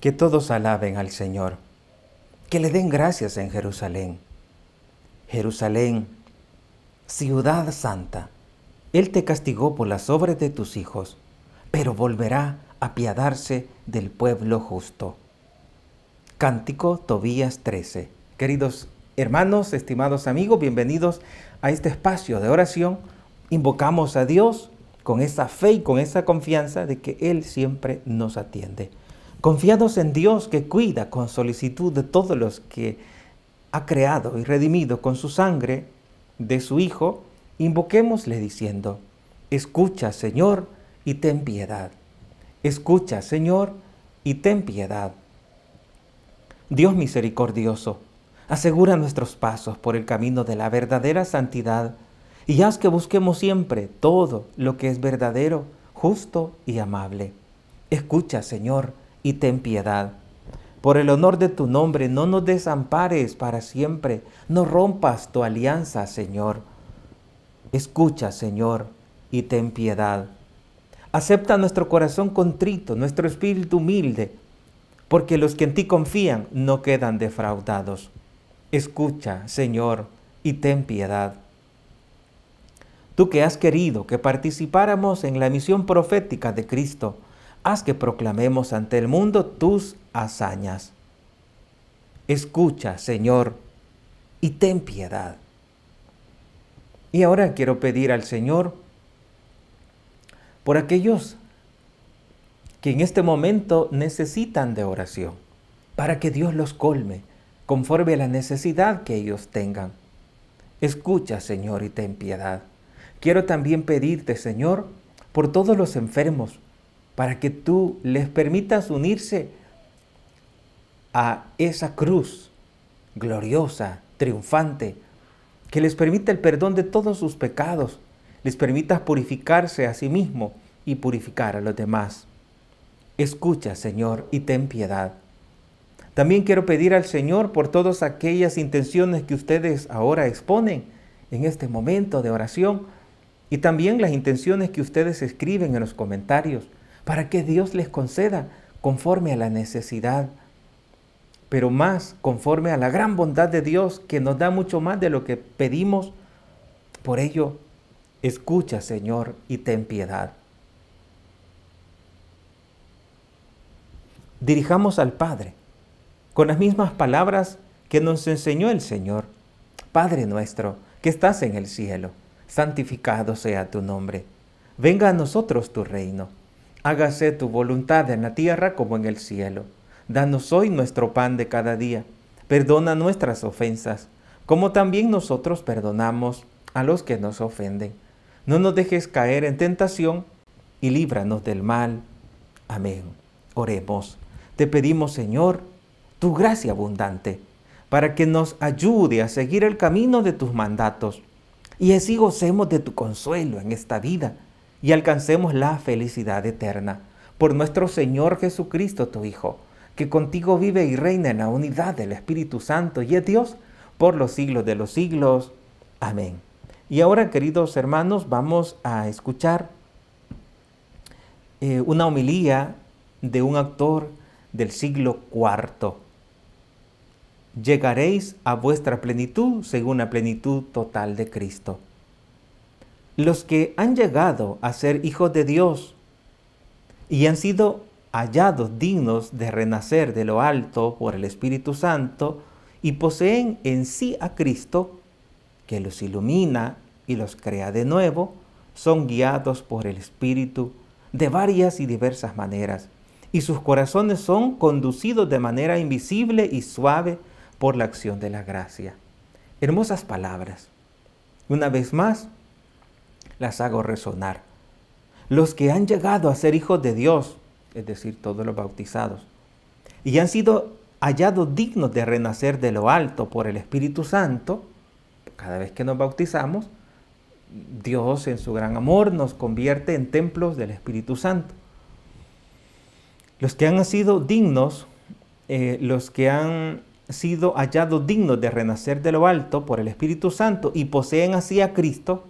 Que todos alaben al Señor. Que le den gracias en Jerusalén. Jerusalén, ciudad santa, Él te castigó por las obras de tus hijos, pero volverá a apiadarse del pueblo justo. Cántico Tobías 13. Queridos hermanos, estimados amigos, bienvenidos a este espacio de oración. Invocamos a Dios con esa fe y con esa confianza de que Él siempre nos atiende confiados en Dios que cuida con solicitud de todos los que ha creado y redimido con su sangre de su Hijo, invoquémosle diciendo, escucha Señor y ten piedad, escucha Señor y ten piedad. Dios misericordioso, asegura nuestros pasos por el camino de la verdadera santidad y haz que busquemos siempre todo lo que es verdadero, justo y amable. Escucha Señor y ten piedad. Por el honor de tu nombre, no nos desampares para siempre, no rompas tu alianza, Señor. Escucha, Señor, y ten piedad. Acepta nuestro corazón contrito, nuestro espíritu humilde, porque los que en ti confían no quedan defraudados. Escucha, Señor, y ten piedad. Tú que has querido que participáramos en la misión profética de Cristo, haz que proclamemos ante el mundo tus hazañas. Escucha, Señor, y ten piedad. Y ahora quiero pedir al Señor por aquellos que en este momento necesitan de oración, para que Dios los colme conforme a la necesidad que ellos tengan. Escucha, Señor, y ten piedad. Quiero también pedirte, Señor, por todos los enfermos, para que tú les permitas unirse a esa cruz gloriosa, triunfante, que les permita el perdón de todos sus pecados, les permita purificarse a sí mismo y purificar a los demás. Escucha, Señor, y ten piedad. También quiero pedir al Señor por todas aquellas intenciones que ustedes ahora exponen en este momento de oración y también las intenciones que ustedes escriben en los comentarios para que Dios les conceda conforme a la necesidad, pero más conforme a la gran bondad de Dios que nos da mucho más de lo que pedimos. Por ello, escucha Señor y ten piedad. Dirijamos al Padre con las mismas palabras que nos enseñó el Señor. Padre nuestro, que estás en el cielo, santificado sea tu nombre. Venga a nosotros tu reino hágase tu voluntad en la tierra como en el cielo. Danos hoy nuestro pan de cada día. Perdona nuestras ofensas, como también nosotros perdonamos a los que nos ofenden. No nos dejes caer en tentación y líbranos del mal. Amén. Oremos. Te pedimos, Señor, tu gracia abundante, para que nos ayude a seguir el camino de tus mandatos y así gocemos de tu consuelo en esta vida y alcancemos la felicidad eterna. Por nuestro Señor Jesucristo, tu Hijo, que contigo vive y reina en la unidad del Espíritu Santo y es Dios por los siglos de los siglos. Amén. Y ahora, queridos hermanos, vamos a escuchar eh, una homilía de un actor del siglo IV. Llegaréis a vuestra plenitud según la plenitud total de Cristo los que han llegado a ser hijos de Dios y han sido hallados dignos de renacer de lo alto por el Espíritu Santo y poseen en sí a Cristo, que los ilumina y los crea de nuevo, son guiados por el Espíritu de varias y diversas maneras, y sus corazones son conducidos de manera invisible y suave por la acción de la gracia. Hermosas palabras. Una vez más, las hago resonar. Los que han llegado a ser hijos de Dios, es decir, todos los bautizados, y han sido hallados dignos de renacer de lo alto por el Espíritu Santo, cada vez que nos bautizamos, Dios en su gran amor nos convierte en templos del Espíritu Santo. Los que han sido dignos, eh, los que han sido hallados dignos de renacer de lo alto por el Espíritu Santo y poseen así a Cristo,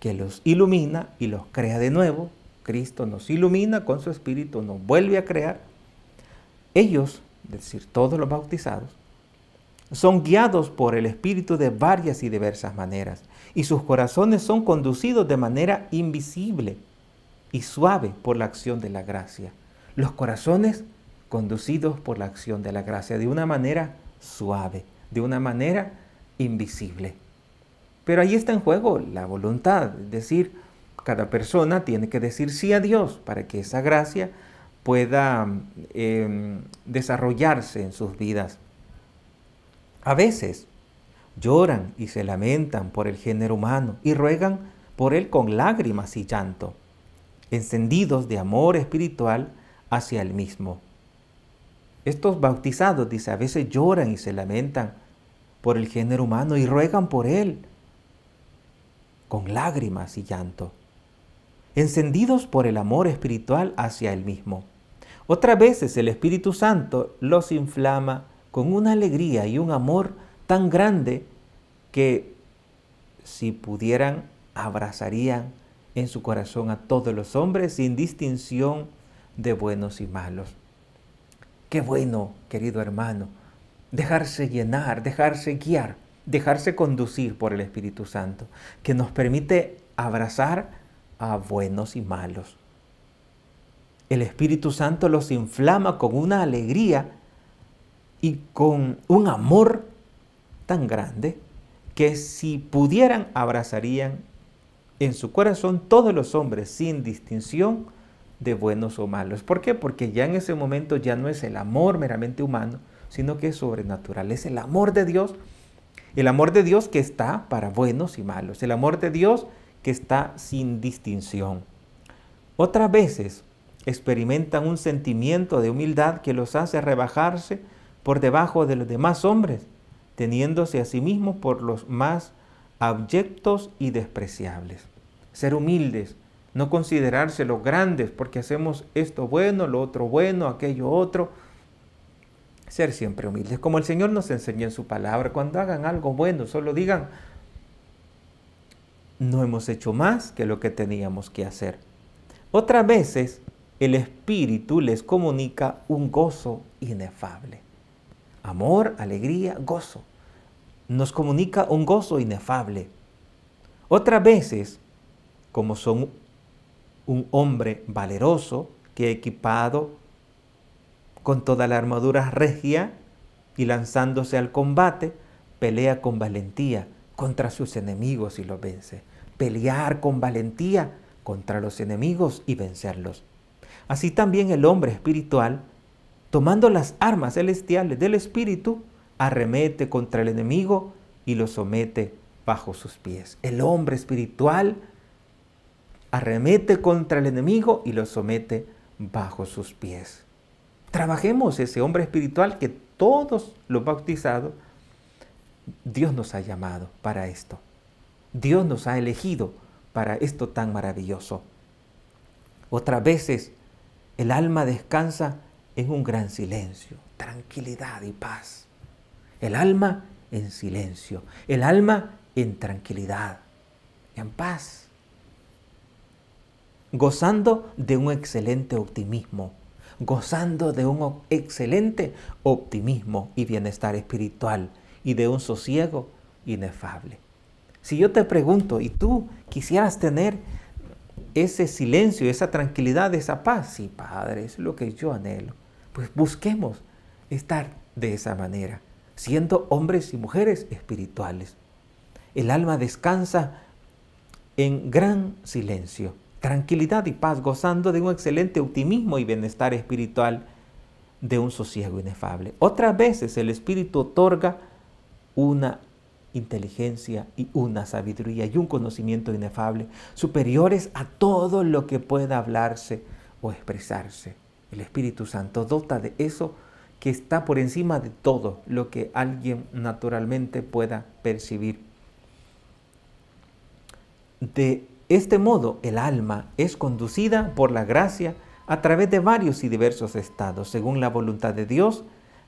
que los ilumina y los crea de nuevo. Cristo nos ilumina con su Espíritu, nos vuelve a crear. Ellos, es decir, todos los bautizados, son guiados por el Espíritu de varias y diversas maneras, y sus corazones son conducidos de manera invisible y suave por la acción de la gracia. Los corazones conducidos por la acción de la gracia, de una manera suave, de una manera invisible. Pero ahí está en juego la voluntad, es decir, cada persona tiene que decir sí a Dios para que esa gracia pueda em, desarrollarse en sus vidas. A veces lloran y se lamentan por el género humano y ruegan por él con lágrimas y llanto, encendidos de amor espiritual hacia el mismo. Estos bautizados, dice, a veces lloran y se lamentan por el género humano y ruegan por él con lágrimas y llanto, encendidos por el amor espiritual hacia Él mismo. Otras veces el Espíritu Santo los inflama con una alegría y un amor tan grande que si pudieran abrazarían en su corazón a todos los hombres sin distinción de buenos y malos. Qué bueno, querido hermano, dejarse llenar, dejarse guiar dejarse conducir por el Espíritu Santo, que nos permite abrazar a buenos y malos. El Espíritu Santo los inflama con una alegría y con un amor tan grande que si pudieran abrazarían en su corazón todos los hombres sin distinción de buenos o malos. ¿Por qué? Porque ya en ese momento ya no es el amor meramente humano, sino que es sobrenatural, es el amor de Dios el amor de Dios que está para buenos y malos. El amor de Dios que está sin distinción. Otras veces experimentan un sentimiento de humildad que los hace rebajarse por debajo de los demás hombres, teniéndose a sí mismos por los más abyectos y despreciables. Ser humildes, no considerarse los grandes porque hacemos esto bueno, lo otro bueno, aquello otro ser siempre humildes. Como el Señor nos enseñó en su palabra, cuando hagan algo bueno, solo digan, no hemos hecho más que lo que teníamos que hacer. Otras veces el Espíritu les comunica un gozo inefable. Amor, alegría, gozo. Nos comunica un gozo inefable. Otras veces, como son un hombre valeroso que equipado con toda la armadura regia y lanzándose al combate, pelea con valentía contra sus enemigos y los vence. Pelear con valentía contra los enemigos y vencerlos. Así también el hombre espiritual, tomando las armas celestiales del espíritu, arremete contra el enemigo y lo somete bajo sus pies. El hombre espiritual arremete contra el enemigo y lo somete bajo sus pies. Trabajemos ese hombre espiritual que todos los bautizados, Dios nos ha llamado para esto. Dios nos ha elegido para esto tan maravilloso. Otras veces el alma descansa en un gran silencio, tranquilidad y paz. El alma en silencio, el alma en tranquilidad, en paz, gozando de un excelente optimismo gozando de un excelente optimismo y bienestar espiritual y de un sosiego inefable. Si yo te pregunto, ¿y tú quisieras tener ese silencio, esa tranquilidad, esa paz? Sí, Padre, es lo que yo anhelo. Pues busquemos estar de esa manera, siendo hombres y mujeres espirituales. El alma descansa en gran silencio tranquilidad y paz, gozando de un excelente optimismo y bienestar espiritual, de un sosiego inefable. Otras veces el Espíritu otorga una inteligencia y una sabiduría y un conocimiento inefable, superiores a todo lo que pueda hablarse o expresarse. El Espíritu Santo dota de eso que está por encima de todo lo que alguien naturalmente pueda percibir. De este modo, el alma es conducida por la gracia a través de varios y diversos estados, según la voluntad de Dios,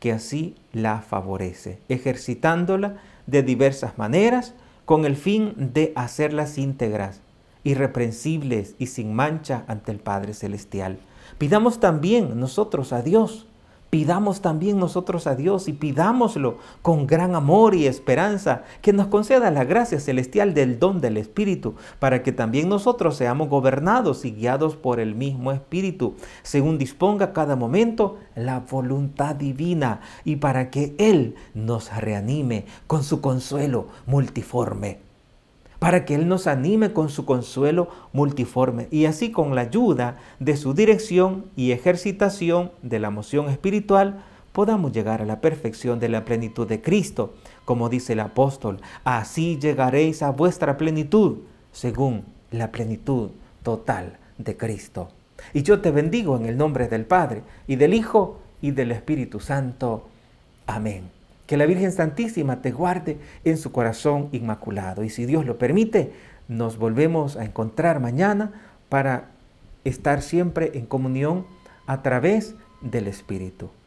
que así la favorece, ejercitándola de diversas maneras con el fin de hacerlas íntegras, irreprensibles y sin mancha ante el Padre Celestial. Pidamos también nosotros a Dios pidamos también nosotros a Dios y pidámoslo con gran amor y esperanza, que nos conceda la gracia celestial del don del Espíritu, para que también nosotros seamos gobernados y guiados por el mismo Espíritu, según disponga cada momento la voluntad divina, y para que Él nos reanime con su consuelo multiforme para que Él nos anime con su consuelo multiforme y así con la ayuda de su dirección y ejercitación de la moción espiritual podamos llegar a la perfección de la plenitud de Cristo, como dice el apóstol, así llegaréis a vuestra plenitud según la plenitud total de Cristo. Y yo te bendigo en el nombre del Padre y del Hijo y del Espíritu Santo. Amén. Que la Virgen Santísima te guarde en su corazón inmaculado. Y si Dios lo permite, nos volvemos a encontrar mañana para estar siempre en comunión a través del Espíritu.